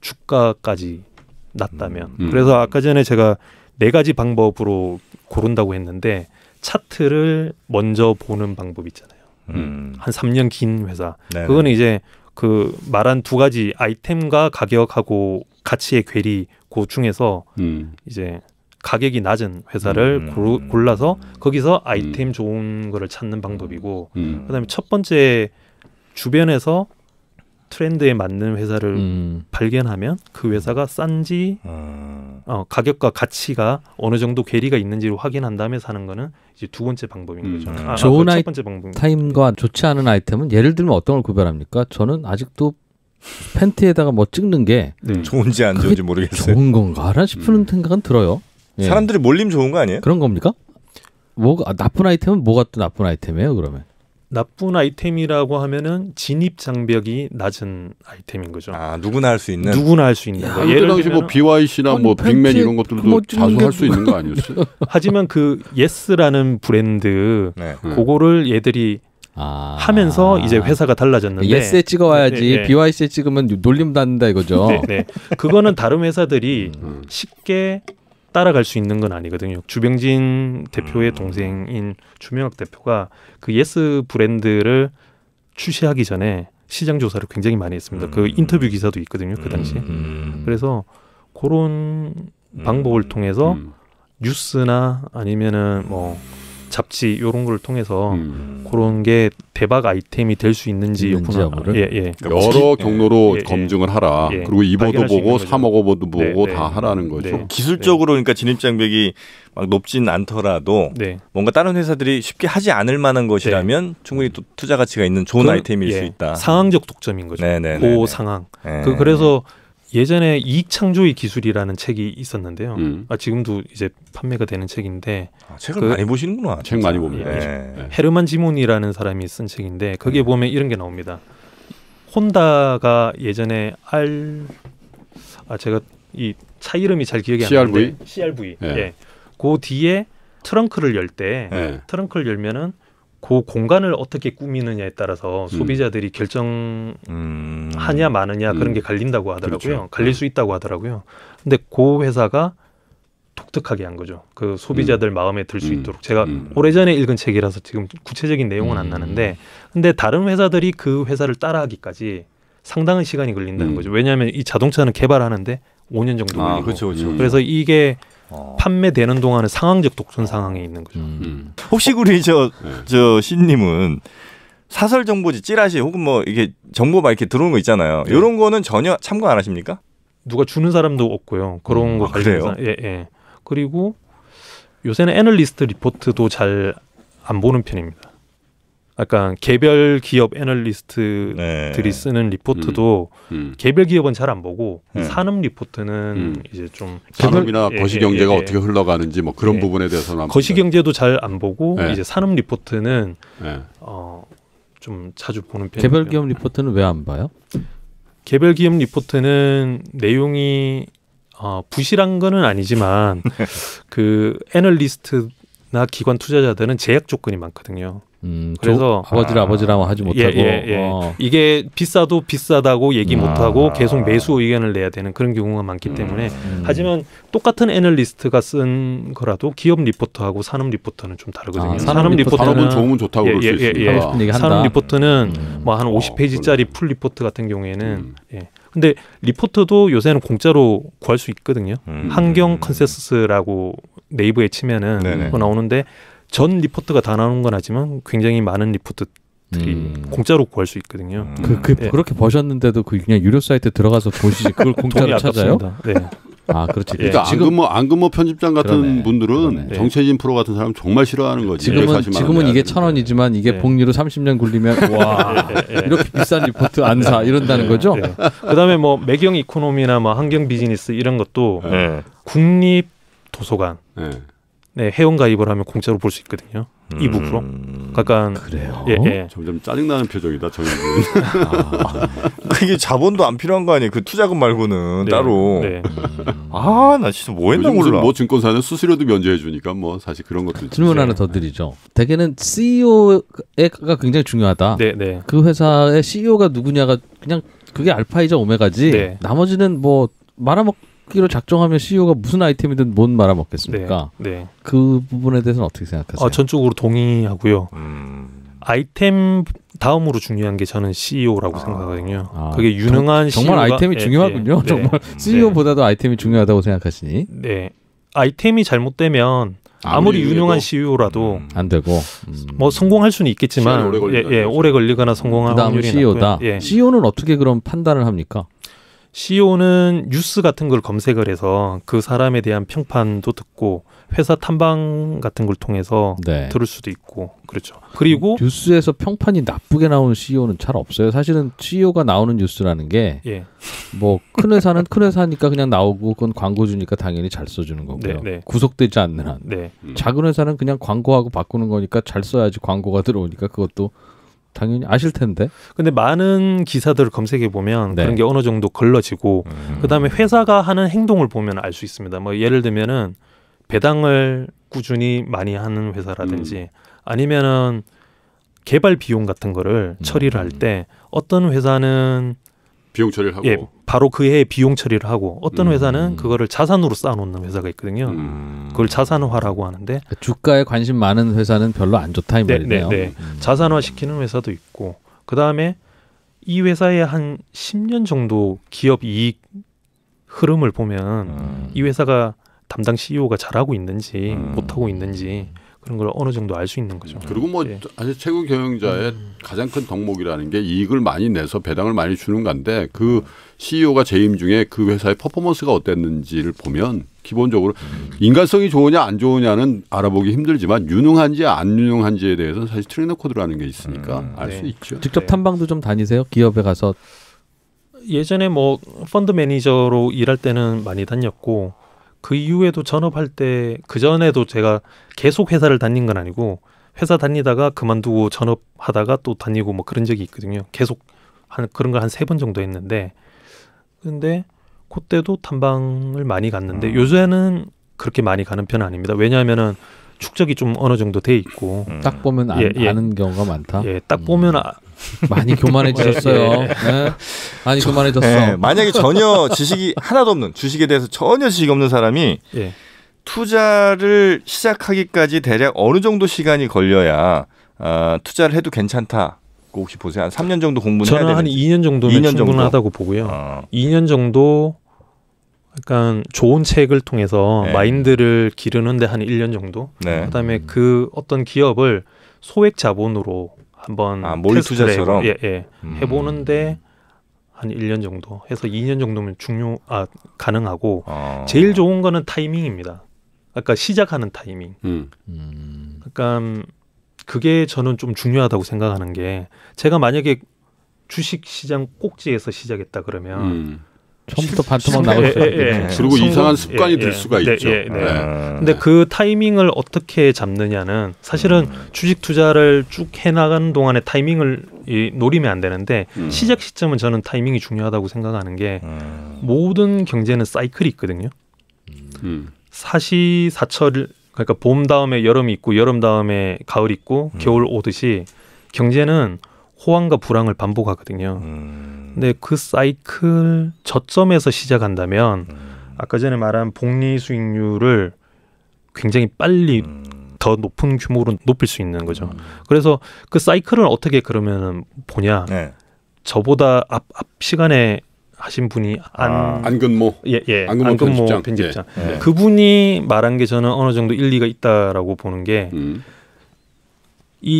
주가까지 났다면. 그래서 아까 전에 제가 네 가지 방법으로 고른다고 했는데 차트를 먼저 보는 방법 있잖아요. 음. 한 3년 긴 회사. 네네. 그거는 이제 그 말한 두 가지 아이템과 가격하고 가치의 괴리 고 중에서 음. 이제 가격이 낮은 회사를 음. 골라서 거기서 아이템 음. 좋은 거를 찾는 방법이고 음. 음. 그다음에 첫 번째 주변에서 트렌드에 맞는 회사를 음. 발견하면 그 음. 회사가 싼지 음. 어, 가격과 가치가 어느 정도 괴리가 있는지를 확인한 다음에 사는 거는 이제 두 번째 방법인 음. 거죠. 아, 좋은 아, 아이 타임과 좋지 않은 아이템은 예를 들면 어떤 걸 구별합니까? 저는 아직도 팬티에다가 뭐 찍는 게 네. 좋은지 안 좋은지 모르겠어요. 좋은 건가라 싶은 음. 생각은 들어요. 예. 사람들이 몰림 좋은 거 아니에요? 그런 겁니까? 뭐가 나쁜 아이템은 뭐가 또 나쁜 아이템이에요? 그러면 나쁜 아이템이라고 하면은 진입 장벽이 낮은 아이템인 거죠. 아 누구나 할 수 있는 누구나 할 수 있는. 야, 거. 예를 당시 뭐 BYC나 뭐 빅맨 이런 것들도 자주 할수 있는 거 아니었어요? (laughs) 하지만 그 예스라는 브랜드 네. 그거를 얘들이 아... 하면서 이제 회사가 달라졌는데 예스에 찍어와야지 네, 네. 네. BYC에 찍으면 놀림 받는다 이거죠. 네, 네. 그거는 다른 회사들이 음. 쉽게 따라갈 수 있는 건 아니거든요. 주병진 대표의 음. 동생인 주명학 대표가 그 예스 브랜드를 출시하기 전에 시장 조사를 굉장히 많이 했습니다. 그 음. 그 인터뷰 기사도 있거든요. 그 당시. 음, 음. 그래서 그런 음. 방법을 통해서 음. 뉴스나 아니면은 뭐 잡지 요런 걸 통해서 음. 그런 게 대박 아이템이 될 수 있는지 있는지 여부 예, 예. 그러니까, 그러니까 여러 예, 경로로 예, 예, 검증을 하라. 예. 그리고 입어도 보고 사 먹어도 보고 네, 네. 다 하라는 거죠. 네. 기술적으로 네. 그러니까 진입 장벽이 막 높진 않더라도 네. 뭔가 다른 회사들이 쉽게 하지 않을 만한 것이라면 네. 충분히 또 투자 가치가 있는 좋은 아이템일 수 예. 있다. 상황적 독점인 거죠. 네, 네, 네, 네. 상황. 그 그래서 예전에 이익 창조의 기술이라는 책이 있었는데요. 음. 아, 지금도 이제 판매가 되는 책인데 아, 책을 그, 많이 보시는구나. 책 많이 봅니다. 예. 예. 헤르만 지몬이라는 사람이 쓴 책인데 거기에 음. 보면 이런 게 나옵니다. 혼다가 예전에 R 아 제가 이 차 이름이 잘 기억이 CRV? 안 나는데 CRV 예. 예. 그 뒤에 트렁크를 열때 예. 트렁크를 열면은 그 공간을 어떻게 꾸미느냐에 따라서 음. 소비자들이 음. 결정하냐 마느냐 음. 그런 게 음. 갈린다고 하더라고요. 그렇죠. 갈릴 네. 수 있다고 하더라고요. 근데 그 회사가 독특하게 한 거죠. 그 소비자들 음. 마음에 들수 음. 있도록 제가 오래전에 읽은 책이라서 지금 구체적인 내용은 안 나는데 근데 다른 회사들이 그 회사를 따라하기까지 상당한 시간이 걸린다는 거죠. 왜냐하면 이 자동차는 개발하는데 5년 정도 걸리고 아, 그렇죠, 그렇죠. 그렇죠. 그래서 이게 어. 판매되는 동안은 상황적 독점 어. 상황에 있는 거죠. 음. 음. 혹시 우리 저저 어, 네. 신님은 사설 정보지 찌라시 혹은 뭐 이게 정보가 이렇게 들어오는 거 있잖아요. 네. 이런 거는 전혀 참고 안 하십니까? 누가 주는 사람도 없고요. 그런 음, 거 아, 관련해 예, 예. 그리고 요새는 애널리스트 리포트도 잘 안 보는 편입니다. 약간 개별 기업 애널리스트들이 네. 쓰는 리포트도 음. 음. 개별 기업은 잘 안 보고 네. 산업 리포트는 음. 이제 좀 산업이나 개 예, 예, 거시 예, 경제가 예, 예, 어떻게 흘러가는지 뭐 그런 예. 부분에 대해서는 거시 네. 경제도 잘 안 보고 네. 이제 산업 리포트는 네. 어좀 자주 보는 편이에요. 개별 기업 리포트는 왜 안 봐요? 개별 기업 리포트는 내용이 어, 부실한 거는 아니지만 (laughs) 그 애널리스트나 기관 투자자들은 제약 조건이 많거든요. 음, 그래서 조, 아버지를 아, 버지라 하지 예, 못하고 예, 예, 어. 이게 비싸도 비싸다고 얘기 아, 못하고 계속 아. 매수 의견을 내야 되는 그런 경우가 많기 음, 때문에 음. 하지만 똑같은 애널리스트가 쓴 거라도 기업 리포터하고 산업 리포터는좀 다르거든요. 아, 산업, 산업 리포터는 좋으면 좋다고 예, 예, 예, 예, 예. 산업 리포트는 음. 뭐한 50페이지짜리 아, 풀 리포트 같은 경우에는 예. 근데 리포터도 요새는 공짜로 구할 수 있거든요. 환경 컨센서스라고 네이버에 치면은 나오는데 전 리포트가 다 나오는 건 아니지만 굉장히 많은 리포트 들 음. 공짜로 구할 수 있거든요. 음. 그, 그 네. 그렇게 버셨는데도 그 그냥 유료 사이트 들어가서 보시지 그걸 (laughs) 공짜로 찾아요? 네. 아, 그렇지. 예. 그러니까 지 안금모 안금모 편집장 같은 그러네. 분들은 그러네. 네. 정세진 프로 같은 사람 정말 싫어하는 거지. 지금은 지금은 이게 천 원이지만 이게 예. 복리로 30년 굴리면 (laughs) 와 네. 이렇게 비싼 리포트 안 사 이런다는 거죠. 그다음에 뭐 매경 이코노미나 뭐 환경 비즈니스 이런 것도 국립 도서관. 네, 회원 가입을 하면 공짜로 볼 수 있거든요. 음... 이 부프로. 약간 그래요. 예, 예. 점점 짜증나는 표정이다, 정윤 아, 그게 자본도 안 필요한 거 아니에요? 그 투자금 말고는 네, 따로. 네. 아, 나 진짜 뭐 했나 몰라. 뭐 증권사는 수수료도 면제해 주니까 뭐 사실 그런 것도 질문 하나 네. 더 드리죠. 대개는 CEO가 굉장히 중요하다. 네, 네. 그 회사의 CEO가 누구냐가 그냥 그게 알파이자 오메가지. 네. 나머지는 뭐 말아먹 그 하기로 작정하면 CEO가 무슨 아이템이든 뭔 말아먹겠습니까? 네, 네. 그 부분에 대해서는 어떻게 생각하세요? 아, 전적으로 동의하고요. 음. 아이템 다음으로 중요한 게 저는 CEO라고 아. 생각하거든요. 아, 그게 유능한 정, CEO가, 아이템이 네, 중요하군요. 예. 네, 정말 네. CEO보다도 아이템이 중요하다고 생각하시니? 네. 아이템이 잘못되면 아무리 유능한 CEO라도 음, 안 되고 음. 뭐 성공할 수는 있겠지만 오래, 예, 예, 오래 그렇죠. 걸리거나 성공할 확률이 CEO다. 예. CEO는 어떻게 그런 판단을 합니까? CEO는 뉴스 같은 걸 검색을 해서 그 사람에 대한 평판도 듣고 회사 탐방 같은 걸 통해서 네. 들을 수도 있고 그렇죠. 그리고 뉴스에서 평판이 나쁘게 나오는 CEO는 잘 없어요. 사실은 CEO가 나오는 뉴스라는 게 뭐큰 예. 뭐 회사는 큰 회사니까 그냥 나오고 그건 광고주니까 당연히 잘 써주는 거고요. 네, 네. 구속되지 않는 한. 네. 음. 작은 회사는 그냥 광고하고 바꾸는 거니까 잘 써야지 광고가 들어오니까 그것도 당연히 아실 텐데. 근데 많은 기사들을 검색해 보면 네. 그런 게 어느 정도 걸러지고 음. 그다음에 회사가 하는 행동을 보면 알 수 있습니다. 뭐 예를 들면은 배당을 꾸준히 많이 하는 회사라든지 음. 아니면은 개발 비용 같은 거를 음. 처리를 할 때 어떤 회사는 비용 처리를 하고 예, 바로 그 해에 비용 처리를 하고 어떤 음. 회사는 그거를 자산으로 쌓아놓는 회사가 있거든요. 음. 그걸 자산화라고 하는데 그러니까 주가에 관심 많은 회사는 별로 안 좋다 이 네, 말이네요. 네, 네. 음. 자산화 시키는 회사도 있고 그 다음에 이 회사의 한 10년 정도 기업 이익 흐름을 보면 음. 이 회사가 담당 CEO가 잘하고 있는지 음. 못하고 있는지 그런 걸 어느 정도 알 수 있는 거죠. 그리고 뭐 예. 사실 최고 경영자의 음. 가장 큰 덕목이라는 게 이익을 많이 내서 배당을 많이 주는 건데 그 CEO가 재임 중에 그 회사의 퍼포먼스가 어땠는지를 보면 기본적으로 음. 인간성이 좋으냐 안 좋으냐는 알아보기 힘들지만 유능한지 안 유능한지에 대해서는 사실 트레이너 코드라는 게 있으니까 음. 알수 네. 있죠. 직접 네. 탐방도 좀 다니세요? 기업에 가서 예전에 뭐 펀드 매니저로 일할 때는 많이 다녔고 그 이후에도 전업할 때 그 전에도 제가 계속 회사를 다닌 건 아니고 회사 다니다가 그만두고 전업하다가 또 다니고 뭐 그런 적이 있거든요. 계속 한 그런 걸 한 세 번 정도 했는데 근데 그때도 탐방을 많이 갔는데 음. 요새는 그렇게 많이 가는 편은 아닙니다. 왜냐하면은 축적이 좀 어느 정도 돼 있고 음. 딱 보면 아, 예, 예. 아는 경우가 많다. 예, 딱 보면 음. 아, 많이 교만해지셨어요. 예, 예. 예. 네. 많이 저, 교만해졌어. 네. 만약에 전혀 지식이 하나도 없는 주식에 대해서 전혀 지식이 없는 사람이 예. 투자를 시작하기까지 대략 어느 정도 시간이 걸려야 어, 투자를 해도 괜찮다. 혹시 보세요. 한 3년 정도 공부는 해야 되는 한 2년 정도면 2년 충분하다고 정도? 보고요. 어. 2년 정도 약간 좋은 책을 통해서 네. 마인드를 기르는데 한 1년 정도. 네. 그다음에 그 어떤 기업을 소액 자본으로 한번 아, 몰 투자처럼 해보, 예, 예. 음. 해보는데 한 1년 정도 해서 2년 정도면 중요 아 가능하고 아. 제일 좋은 거는 타이밍입니다. 아까 시작하는 타이밍. 음. 음. 약간 그게 저는 좀 중요하다고 생각하는 게 제가 만약에 주식 시장 꼭지에서 시작했다 그러면 음. 처음부터 반토막 나올 수 있겠죠. 그리고 이상한 습관이 예, 들 예. 수가 네, 있죠. 예, 네, 네. 아. 근데 그 타이밍을 어떻게 잡느냐는 사실은 음. 주식 투자를 쭉 해나가는 동안에 타이밍을 이, 노리면 안 되는데 음. 시작 시점은 저는 타이밍이 중요하다고 생각하는 게 음. 모든 경제는 사이클이 있거든요. 음. 음. 사시사철 그러니까 봄 다음에 여름이 있고 여름 다음에 가을 있고 겨울 음. 오듯이 경제는 호황과 불황을 반복하거든요. 근데 그 사이클 저점에서 시작한다면 음. 아까 전에 말한 복리 수익률을 굉장히 빨리 음. 더 높은 규모로 높일 수 있는 거죠. 음. 그래서 그 사이클을 어떻게 그러면 보냐? 네. 저보다 앞, 앞 시간에 하신 분이 아, 안 아, 안근모 예, 예. 안근모, 안근모 편집장, 예. 예. 그분이 말한 게 저는 어느 정도 일리가 있다라고 보는 게이 음.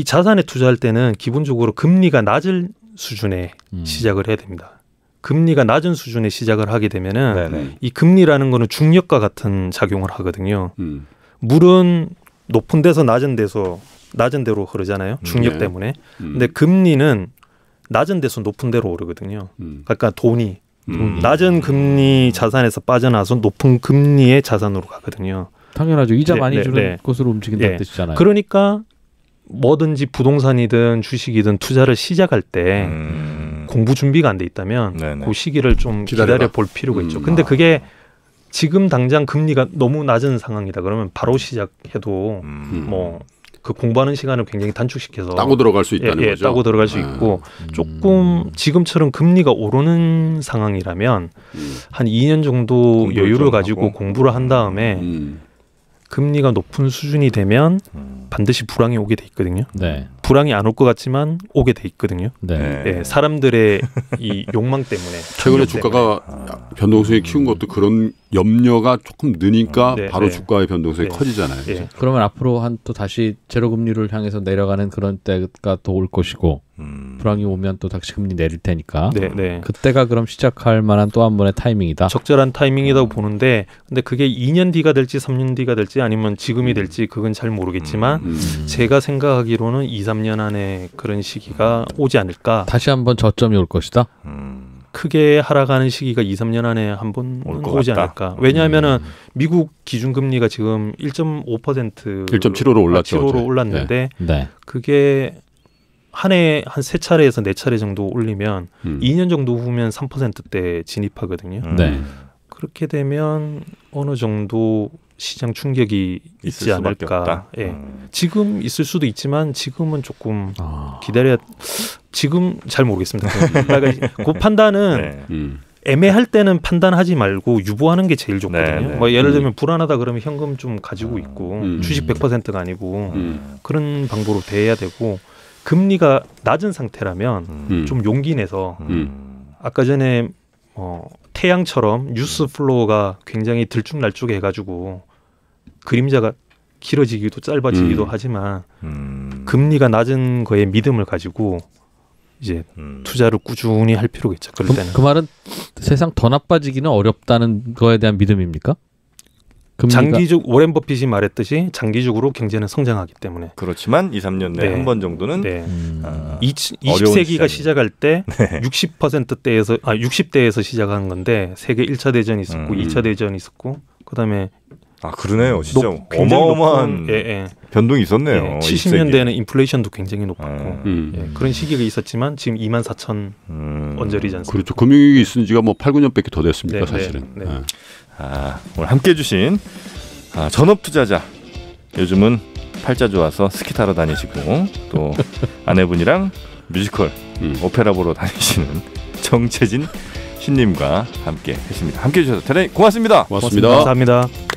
자산에 투자할 때는 기본적으로 금리가 낮을 수준에 음. 시작을 해야 됩니다. 금리가 낮은 수준에 시작을 하게 되면은 네네. 이 금리라는 거는 중력과 같은 작용을 하거든요. 음. 물은 높은 데서 낮은 데서 낮은 데로 흐르잖아요. 음, 중력 네. 때문에. 음. 근데 금리는 낮은 데서 높은 데로 오르거든요. 음. 그러니까 돈이 음. 낮은 금리 음. 자산에서 빠져나서 높은 금리의 자산으로 가거든요. 당연하죠. 이자 네, 많이 네, 주는 네. 곳으로 움직인다는 예. 뜻이잖아요. 그러니까 뭐든지 부동산이든 주식이든 투자를 시작할 때 음. 공부 준비가 안 돼 있다면 네네. 그 시기를 좀 기다려 볼 필요가 음. 있죠. 근데 음. 그게 아. 지금 당장 금리가 너무 낮은 상황이다 그러면 바로 시작해도 음. 뭐그 공부하는 시간을 굉장히 단축시켜서 따고 들어갈 수 예, 있다는 예, 예, 거죠. 따고 들어갈 수 아. 있고 음. 조금 지금처럼 금리가 오르는 상황이라면 음. 한 2년 정도 여유를 가지고 하고. 공부를 한 다음에 금리가 높은 수준이 되면 음. 반드시 불황이 오게 돼 있거든요. 네. 불황이 안 올 것 같지만 오게 돼 있거든요. 네. 네. 예, 사람들의 이 욕망 때문에 최근에 주가가 아. 변동성이 키운 것도 그런 염려가 조금 느니까 음, 네, 바로 네. 주가의 변동성이 네. 커지잖아요. 그 그러면 앞으로 한 또 다시 제로 금리를 향해서 내려가는 그런 때가 또 올 것이고 음. 불황이 오면 또 다시 금리 내릴 테니까 네, 그때가 그럼 시작할 만한 또 한 번의 타이밍이다. 적절한 타이밍이라고 음. 보는데 근데 그게 2년 뒤가 될지 3년 뒤가 될지 아니면 지금이 음. 될지 그건 잘 모르겠지만 음. 제가 생각하기로는 2, 3년 안에 그런 시기가 오지 않을까. 다시 한번 저점이 올 것이다. 음. 크게 하락하는 시기가 2, 3년 안에 한 번 오지 같다. 않을까. 왜냐하면은 음. 미국 기준 금리가 지금 1.5% 1.75로 올랐죠. 7호로 아, 올랐는데 네. 네. 그게 한 해 한 세 차례에서 네 차례 정도 올리면 음. 2년 정도 후면 3%대 진입하거든요. 음. 네. 그렇게 되면 어느 정도 시장 충격이 있지 않을까. 예. 음. 지금 있을 수도 있지만 지금은 조금 아. 기다려야 지금 잘 모르겠습니다. 그러니까 (laughs) 그 판단은 네. 음. 애매할 때는 판단하지 말고 유보하는 게 제일 좋거든요. 네네. 네. 뭐 예를 들면 음. 불안하다 그러면 현금 좀 가지고 아. 있고 음. 주식 100%가 아니고 음. 음. 그런 방법으로 대해야 되고 금리가 낮은 상태라면 음. 좀 용기 내서 음. 아까 전에 어 태양처럼 뉴스 플로우가 굉장히 들쭉날쭉 해가지고 그림자가 길어지기도 짧아지기도 음. 하지만 음. 금리가 낮은 거에 믿음을 가지고 이제 음. 투자를 꾸준히 할 필요가 있죠. 그럴 그, 때는. 그 말은 세상 더 나빠지기는 어렵다는 거에 대한 믿음입니까? 장기적 오랜 버핏이 말했듯이 장기적으로 경제는 성장하기 때문에 그렇지만 2, 3년 내에 네. 한번 정도는 네. 음. 아, 20, 세기가 시장이. 시작할 때 (laughs) 네. 60%대에서 아 60대에서 시작한 건데 세계 1차 대전이 있었고 음. 2차 대전이 있었고 그다음에 아 그러네요 진짜 높, 어마어마한 높은, 예, 예. 변동이 있었네요. 예, 70년대에는 인플레이션도 굉장히 높았고 음. 음. 예, 그런 시기가 있었지만 지금 2만 4천 음. 언저리잖아요 그렇죠. 금융위기 있은 지가 뭐 8, 9년밖에 더 됐습니까 네, 네, 사실은. 네, 네. 아, 오늘 함께 해주신 아, 전업투자자 요즘은 팔자 좋아서 스키 타러 다니시고 또 (laughs) 아내분이랑 뮤지컬 음. 오페라 보러 다니시는 정채진 신님과 함께 했습니다. 함께 해주셔서 대단히 고맙습니다. 고맙습니다. 고맙습니다. 감사합니다.